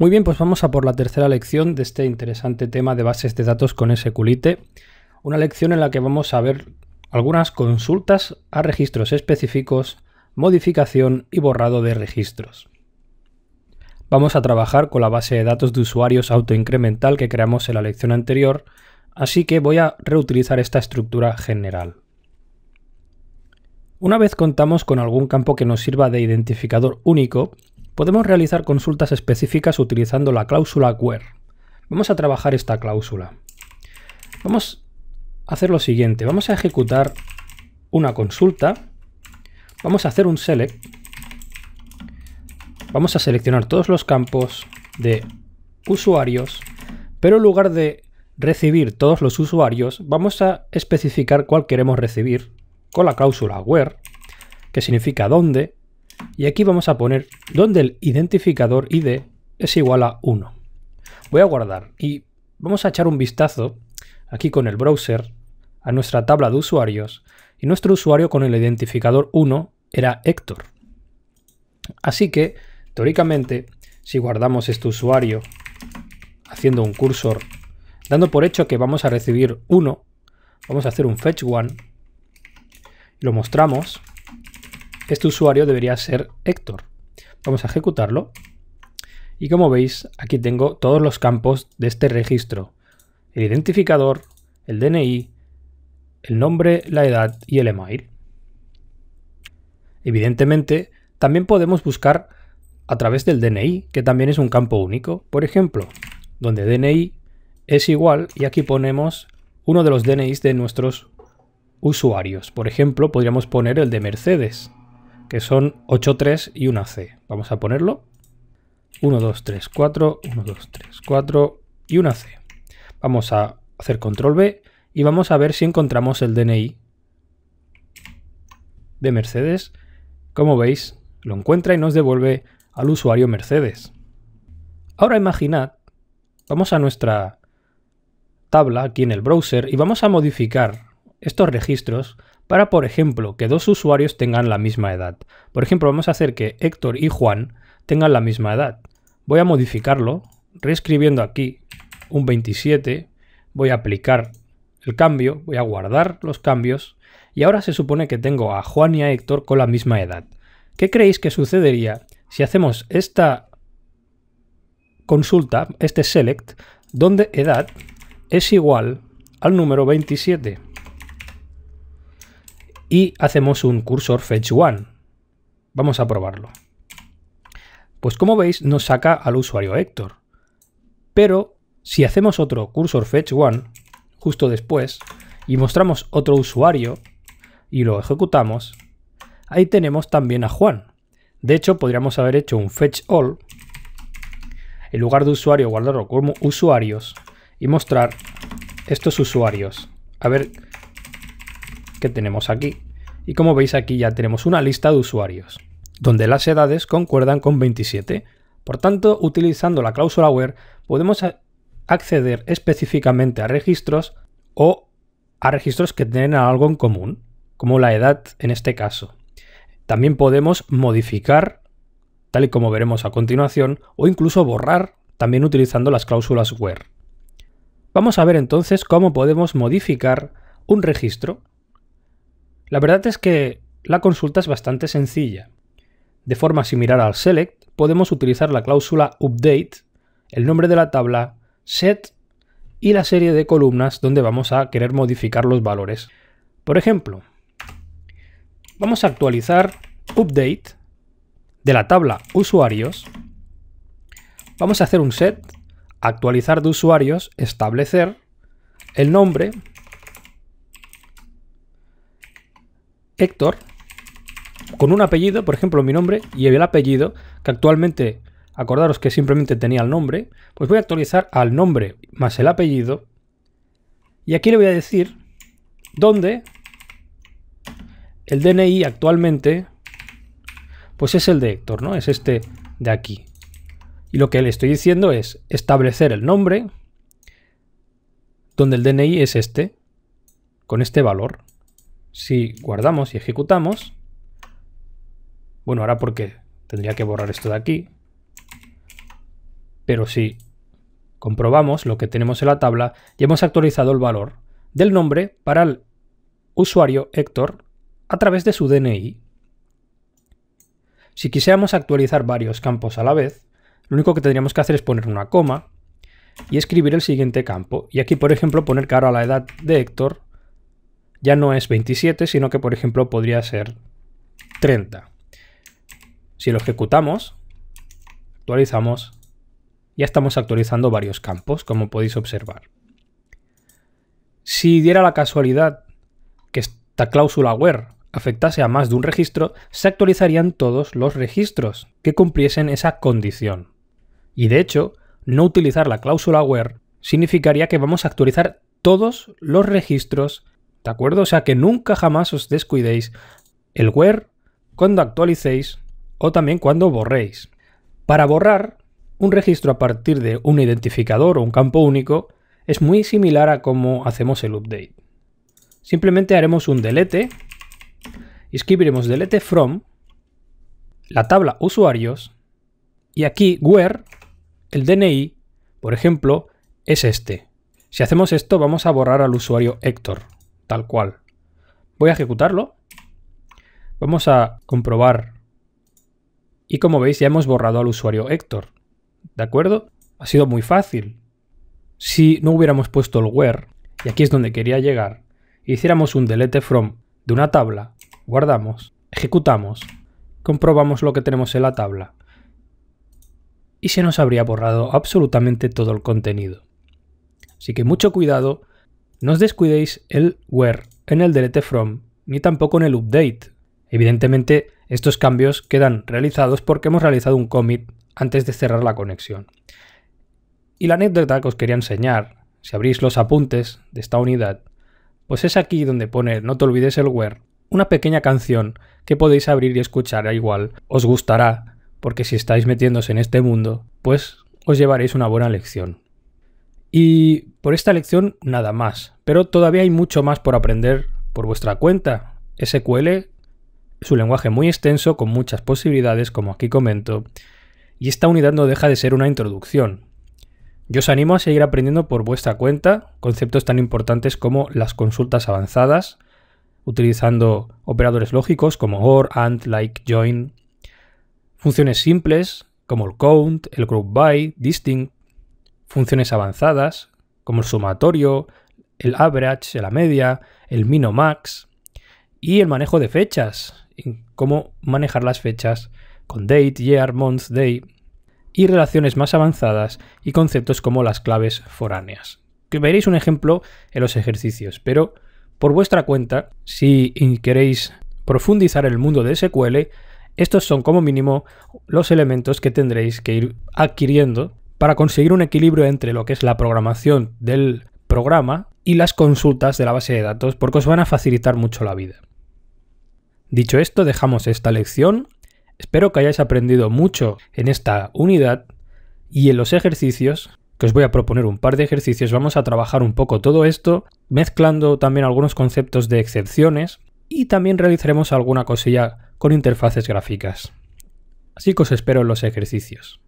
Muy bien, pues vamos a por la tercera lección de este interesante tema de bases de datos con SQLite. Una lección en la que vamos a ver algunas consultas a registros específicos, modificación y borrado de registros. Vamos a trabajar con la base de datos de usuarios autoincremental que creamos en la lección anterior, así que voy a reutilizar esta estructura general. Una vez contamos con algún campo que nos sirva de identificador único, podemos realizar consultas específicas utilizando la cláusula where. Vamos a trabajar esta cláusula. Vamos a hacer lo siguiente. Vamos a ejecutar una consulta. Vamos a hacer un select. Vamos a seleccionar todos los campos de usuarios, pero en lugar de recibir todos los usuarios, vamos a especificar cuál queremos recibir con la cláusula where, que significa dónde, y aquí vamos a poner donde el identificador ID es igual a 1. Voy a guardar y vamos a echar un vistazo aquí con el browser a nuestra tabla de usuarios y nuestro usuario con el identificador 1 era Héctor. Así que, teóricamente, si guardamos este usuario haciendo un cursor, dando por hecho que vamos a recibir 1, vamos a hacer un fetch one, lo mostramos este usuario debería ser Héctor. Vamos a ejecutarlo. Y como veis, aquí tengo todos los campos de este registro. El identificador, el DNI, el nombre, la edad y el email. Evidentemente, también podemos buscar a través del DNI, que también es un campo único. Por ejemplo, donde DNI es igual y aquí ponemos uno de los DNIs de nuestros usuarios. Por ejemplo, podríamos poner el de Mercedes que son 8, 3 y una C. Vamos a ponerlo. 1, 2, 3, 4, 1, 2, 3, 4 y una C. Vamos a hacer control B y vamos a ver si encontramos el DNI de Mercedes. Como veis, lo encuentra y nos devuelve al usuario Mercedes. Ahora imaginad, vamos a nuestra tabla aquí en el browser y vamos a modificar estos registros para, por ejemplo, que dos usuarios tengan la misma edad. Por ejemplo, vamos a hacer que Héctor y Juan tengan la misma edad. Voy a modificarlo, reescribiendo aquí un 27, voy a aplicar el cambio, voy a guardar los cambios, y ahora se supone que tengo a Juan y a Héctor con la misma edad. ¿Qué creéis que sucedería si hacemos esta consulta, este select, donde edad es igual al número 27? y hacemos un cursor fetch one. Vamos a probarlo. Pues como veis nos saca al usuario Héctor. Pero si hacemos otro cursor fetch one justo después y mostramos otro usuario y lo ejecutamos, ahí tenemos también a Juan. De hecho podríamos haber hecho un fetch all en lugar de usuario guardarlo como usuarios y mostrar estos usuarios. A ver que tenemos aquí. Y como veis aquí ya tenemos una lista de usuarios, donde las edades concuerdan con 27. Por tanto, utilizando la cláusula WHERE podemos acceder específicamente a registros o a registros que tienen algo en común, como la edad en este caso. También podemos modificar, tal y como veremos a continuación, o incluso borrar, también utilizando las cláusulas WHERE. Vamos a ver entonces cómo podemos modificar un registro la verdad es que la consulta es bastante sencilla. De forma similar al select, podemos utilizar la cláusula update, el nombre de la tabla, set y la serie de columnas donde vamos a querer modificar los valores. Por ejemplo, vamos a actualizar update de la tabla usuarios. Vamos a hacer un set, actualizar de usuarios, establecer el nombre, Héctor, con un apellido, por ejemplo, mi nombre y el apellido, que actualmente, acordaros que simplemente tenía el nombre, pues voy a actualizar al nombre más el apellido. Y aquí le voy a decir dónde el DNI actualmente, pues es el de Héctor, ¿no? Es este de aquí. Y lo que le estoy diciendo es establecer el nombre donde el DNI es este, con este valor si guardamos y ejecutamos, bueno, ahora porque tendría que borrar esto de aquí, pero si comprobamos lo que tenemos en la tabla, y hemos actualizado el valor del nombre para el usuario Héctor a través de su DNI. Si quisiéramos actualizar varios campos a la vez, lo único que tendríamos que hacer es poner una coma y escribir el siguiente campo. Y aquí, por ejemplo, poner que a la edad de Héctor ya no es 27, sino que por ejemplo podría ser 30. Si lo ejecutamos, actualizamos, ya estamos actualizando varios campos, como podéis observar. Si diera la casualidad que esta cláusula where afectase a más de un registro, se actualizarían todos los registros que cumpliesen esa condición. Y de hecho, no utilizar la cláusula where significaría que vamos a actualizar todos los registros ¿De acuerdo? O sea que nunca jamás os descuidéis el where cuando actualicéis o también cuando borréis. Para borrar un registro a partir de un identificador o un campo único es muy similar a cómo hacemos el update. Simplemente haremos un delete y escribiremos delete from la tabla usuarios y aquí where el DNI, por ejemplo, es este. Si hacemos esto vamos a borrar al usuario Héctor tal cual. Voy a ejecutarlo. Vamos a comprobar. Y como veis ya hemos borrado al usuario Héctor. ¿De acuerdo? Ha sido muy fácil. Si no hubiéramos puesto el where, y aquí es donde quería llegar, hiciéramos un delete from de una tabla, guardamos, ejecutamos, comprobamos lo que tenemos en la tabla y se nos habría borrado absolutamente todo el contenido. Así que mucho cuidado no os descuidéis el where en el delete from, ni tampoco en el update. Evidentemente, estos cambios quedan realizados porque hemos realizado un commit antes de cerrar la conexión. Y la anécdota que os quería enseñar, si abrís los apuntes de esta unidad, pues es aquí donde pone no te olvides el where, una pequeña canción que podéis abrir y escuchar igual, os gustará, porque si estáis metiéndose en este mundo, pues os llevaréis una buena lección. Y por esta lección nada más, pero todavía hay mucho más por aprender por vuestra cuenta. SQL es un lenguaje muy extenso con muchas posibilidades, como aquí comento, y esta unidad no deja de ser una introducción. Yo os animo a seguir aprendiendo por vuestra cuenta conceptos tan importantes como las consultas avanzadas, utilizando operadores lógicos como OR, AND, LIKE, JOIN, funciones simples como el COUNT, el GROUP BY, DISTINCT, funciones avanzadas, como el sumatorio, el average, la media, el max y el manejo de fechas, cómo manejar las fechas con date, year, month, day, y relaciones más avanzadas y conceptos como las claves foráneas. Que veréis un ejemplo en los ejercicios, pero por vuestra cuenta, si queréis profundizar el mundo de SQL, estos son como mínimo los elementos que tendréis que ir adquiriendo para conseguir un equilibrio entre lo que es la programación del programa y las consultas de la base de datos porque os van a facilitar mucho la vida. Dicho esto, dejamos esta lección. Espero que hayáis aprendido mucho en esta unidad y en los ejercicios, que os voy a proponer un par de ejercicios, vamos a trabajar un poco todo esto, mezclando también algunos conceptos de excepciones y también realizaremos alguna cosilla con interfaces gráficas. Así que os espero en los ejercicios.